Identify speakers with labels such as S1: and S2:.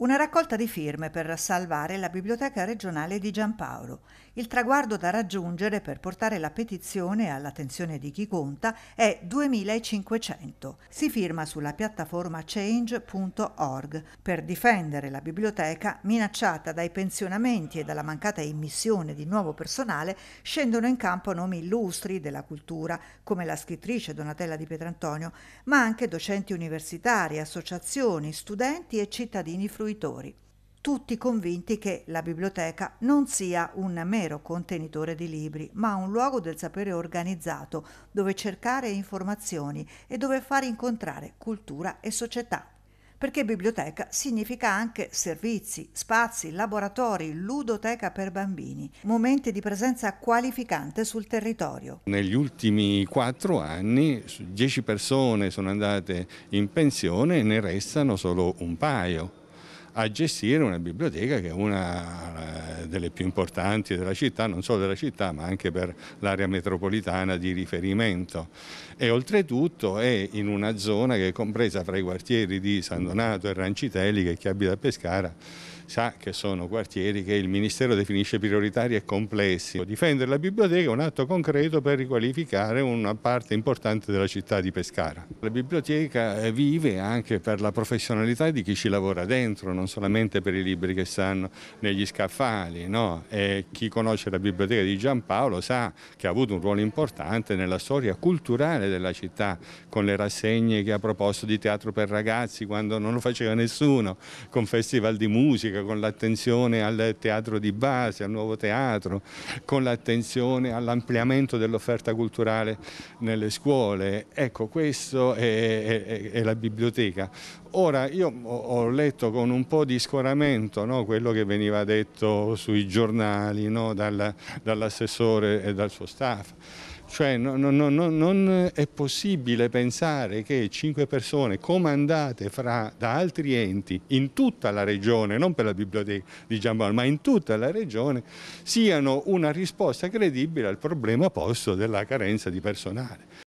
S1: Una raccolta di firme per salvare la Biblioteca regionale di Giampaolo. Il traguardo da raggiungere per portare la petizione all'attenzione di chi conta è 2500. Si firma sulla piattaforma change.org per difendere la biblioteca minacciata dai pensionamenti e dalla mancata immissione di nuovo personale. Scendono in campo nomi illustri della cultura come la scrittrice Donatella di Pietrantonio, ma anche docenti universitari, associazioni, studenti e cittadini fruitori istruitori, tutti convinti che la biblioteca non sia un mero contenitore di libri, ma un luogo del sapere organizzato dove cercare informazioni e dove far incontrare cultura e società. Perché biblioteca significa anche servizi, spazi, laboratori, ludoteca per bambini, momenti di presenza qualificante sul territorio.
S2: Negli ultimi quattro anni 10 persone sono andate in pensione e ne restano solo un paio a gestire una biblioteca che è una eh, delle più importanti della città, non solo della città ma anche per l'area metropolitana di riferimento e oltretutto è in una zona che è compresa fra i quartieri di San Donato e Rancitelli che chi abita a Pescara sa che sono quartieri che il Ministero definisce prioritari e complessi. Difendere la biblioteca è un atto concreto per riqualificare una parte importante della città di Pescara. La biblioteca vive anche per la professionalità di chi ci lavora dentro, non solamente per i libri che stanno negli scaffali, no? chi conosce la biblioteca di Giampaolo sa che ha avuto un ruolo importante nella storia culturale della città, con le rassegne che ha proposto di teatro per ragazzi quando non lo faceva nessuno, con festival di musica, con l'attenzione al teatro di base, al nuovo teatro, con l'attenzione all'ampliamento dell'offerta culturale nelle scuole. Ecco, questo è, è, è la biblioteca. Ora io ho letto con un po' di scoramento no, quello che veniva detto sui giornali no, dall'assessore e dal suo staff. Cioè no, non è possibile pensare che cinque persone comandate fra, da altri enti in tutta la regione, non per la biblioteca di Giambone, ma in tutta la regione, siano una risposta credibile al problema posto della carenza di personale.